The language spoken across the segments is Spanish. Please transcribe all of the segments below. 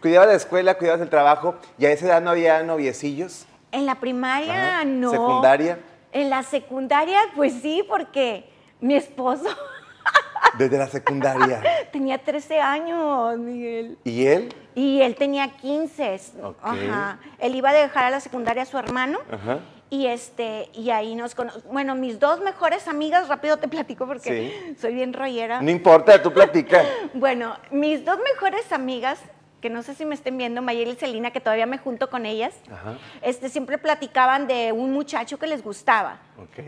cuidabas la escuela, cuidabas el trabajo, y a esa edad no había noviecillos. En la primaria no. ¿Secundaria? En la secundaria, pues sí, porque mi esposo. Desde la secundaria. tenía 13 años, Miguel. ¿Y él? Y él tenía 15. Ajá. Él iba a dejar a la secundaria a su hermano. Ajá. Y este, y ahí nos conocimos. Bueno, mis dos mejores amigas, rápido te platico porque soy bien rollera. No importa, tú platica. bueno, mis dos mejores amigas que no sé si me estén viendo, Mayel y Celina, que todavía me junto con ellas, Este, siempre platicaban de un muchacho que les gustaba,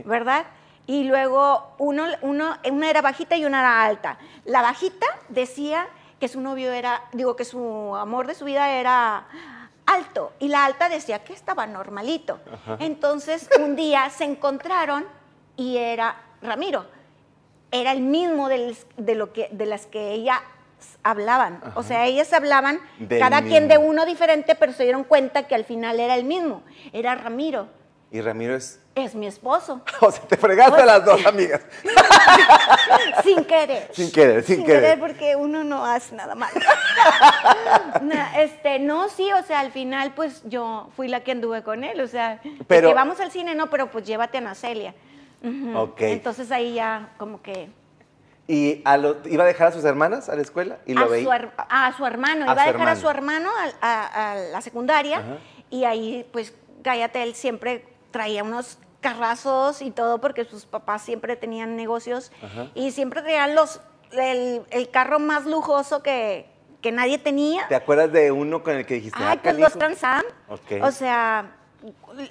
¿verdad? Y luego uno, uno, una era bajita y una era alta. La bajita decía que su novio era, digo, que su amor de su vida era alto y la alta decía que estaba normalito. Entonces un día se encontraron y era Ramiro. Era el mismo de, lo que, de las que ella hablaban. O sea, ellas hablaban, cada quien de uno diferente, pero se dieron cuenta que al final era el mismo. Era Ramiro. ¿Y Ramiro es? Es mi esposo. o sea, te fregaste a las dos amigas. sin querer. Sin querer, sin, querer. sin querer. porque uno no hace nada mal. no, este, no, sí, o sea, al final, pues yo fui la que anduve con él. O sea, pero... vamos al cine, no, pero pues llévate a Ana Celia. Entonces ahí ya como que y iba a dejar a sus hermanas a la escuela y lo a Su a su hermano, iba a dejar a su hermano a, la secundaria y ahí pues Gayatel siempre traía unos carrazos y todo porque sus papás siempre tenían negocios y siempre traían los, el, carro más lujoso que, nadie tenía. ¿Te acuerdas de uno con el que dijiste? Ay, ah, pues los Transam, O sea,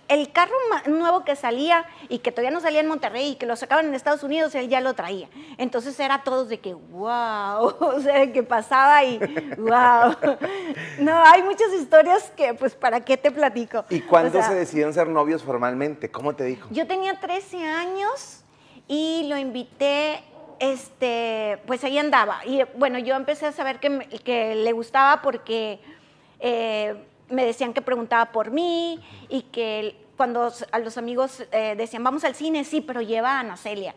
el carro nuevo que salía y que todavía no salía en Monterrey y que lo sacaban en Estados Unidos, él ya lo traía. Entonces era todos de que, wow, o sea, que pasaba y, wow. No, hay muchas historias que, pues, ¿para qué te platico? ¿Y cuándo se decidieron ser novios formalmente? ¿Cómo te dijo? Yo tenía 13 años y lo invité este, pues ahí andaba. Y bueno, yo empecé a saber que, que le gustaba porque eh, me decían que preguntaba por mí y que cuando a los amigos eh, decían, vamos al cine, sí, pero lleva a Ana Celia.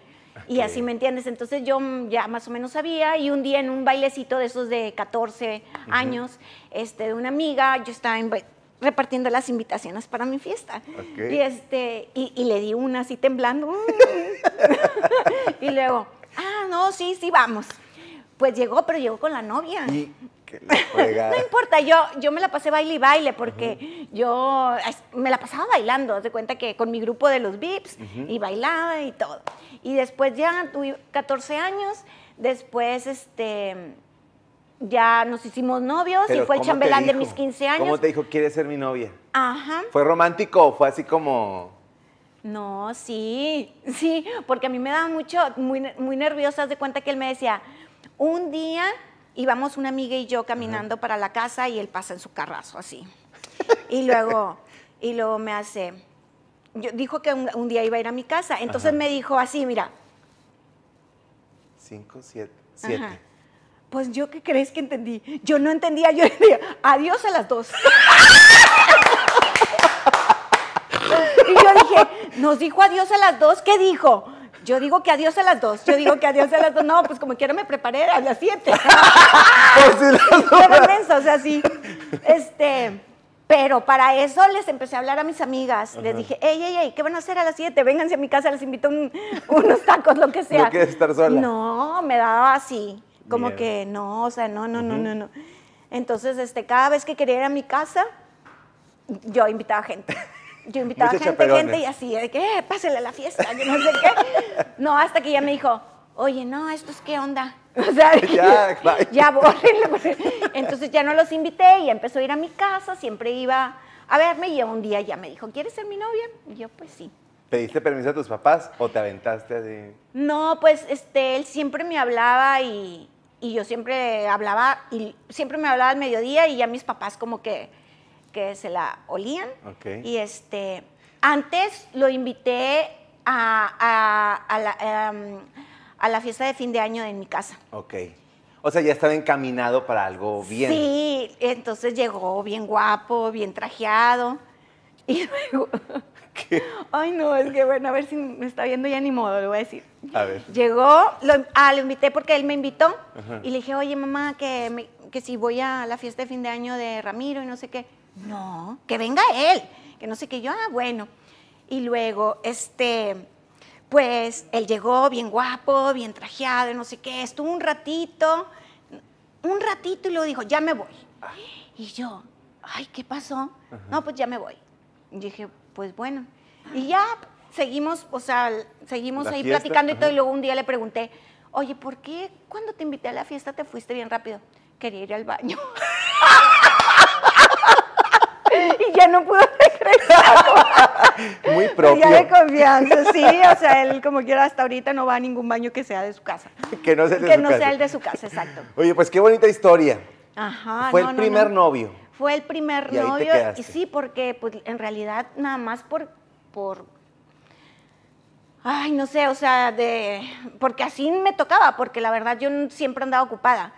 Y así me entiendes. Entonces yo ya más o menos sabía y un día en un bailecito de esos de 14 años, este, de una amiga, yo estaba repartiendo las invitaciones para mi fiesta. Y, este, y, le di una así temblando. Mm, y luego, ah, no, sí, sí, vamos. Pues llegó, pero llegó con la novia. ¿Y? no importa, yo, yo me la pasé baile y baile porque yo me la pasaba bailando, de cuenta que con mi grupo de los VIPs y bailaba y todo. Y después ya tuve 14 años, después este ya nos hicimos novios y fue el chambelán de mis 15 años. ¿Cómo te dijo, quieres ser mi novia? Ajá. ¿Fue romántico o fue así como.? No, sí, sí, porque a mí me daba mucho, muy, muy nerviosa, de cuenta que él me decía, un día íbamos una amiga y yo caminando para la casa y él pasa en su carrazo así. Y luego, y luego me hace, yo, dijo que un, día iba a ir a mi casa, entonces me dijo así, mira. Cinco, siete, siete. Pues yo, ¿qué crees que entendí? Yo no entendía, yo decía adiós a las dos. y yo dije, nos dijo adiós a las dos, ¿qué dijo? Yo digo que adiós a las dos. Yo digo que adiós a las dos. No, pues como quiero me preparé a las siete. Por si o sea, sí. Este, pero para eso les empecé a hablar a mis amigas. Les dije, ey, ey, ey, ¿qué van a hacer a las siete? Vénganse a mi casa, les invito unos tacos, lo que sea. ¿No estar sola? No, me daba así. Como que no, o sea, no, no, no, no, no. Entonces, este, cada vez que quería ir a mi casa, yo invitaba gente yo invitaba gente, gente y así, de que, eh, pásenle la fiesta, yo no sé qué. No, hasta que ya me dijo, oye, no, ¿esto es qué onda. O sea, ya, ya pues. Entonces ya no los invité y empezó a ir a mi casa, siempre iba a verme y un día ya me dijo, ¿quieres ser mi novia? Y yo, pues sí. ¿Pediste permiso a tus papás o te aventaste así? No, pues este, él siempre me hablaba y, y yo siempre hablaba, y siempre me hablaba al mediodía y ya mis papás como que que se la olían. Y este, antes lo invité em, a, la, fiesta de fin de año en mi casa. Ok. O sea, ya estaba encaminado para algo bien. Sí, entonces llegó bien guapo, bien trajeado. Y luego... Ay, no, es que bueno, a ver si me está viendo ya ni modo, le voy a decir. A ver. Llegó, lo, ah, lo invité porque él me invitó y le dije, oye, mamá, que me, que si voy a la fiesta de fin de año de Ramiro y no sé qué. No, que venga él, que no sé qué. Yo, ah, bueno. Y luego, este, pues él llegó bien guapo, bien trajeado y no sé qué. Estuvo un ratito, un ratito y luego dijo, ya me voy. Y yo, ay, ¿qué pasó? No, pues ya me voy. Y dije, pues bueno. Y ya seguimos, o sea, seguimos ahí platicando y todo. Y luego un día le pregunté, oye, ¿por qué cuando te invité a la fiesta te fuiste bien rápido? quería ir al baño. y ya no pudo regresar. Muy propio. Ya de confianza, sí, o sea, él como quiera hasta ahorita no va a ningún baño que sea de su casa. Que no sea, el de, que su no casa. sea el de su casa, exacto. Oye, pues qué bonita historia. Ajá. Fue el primer novio. Fue el primer novio y sí, porque pues, en realidad nada más por, por Ay, no sé, o sea, de porque así me tocaba, porque la verdad yo siempre andaba ocupada.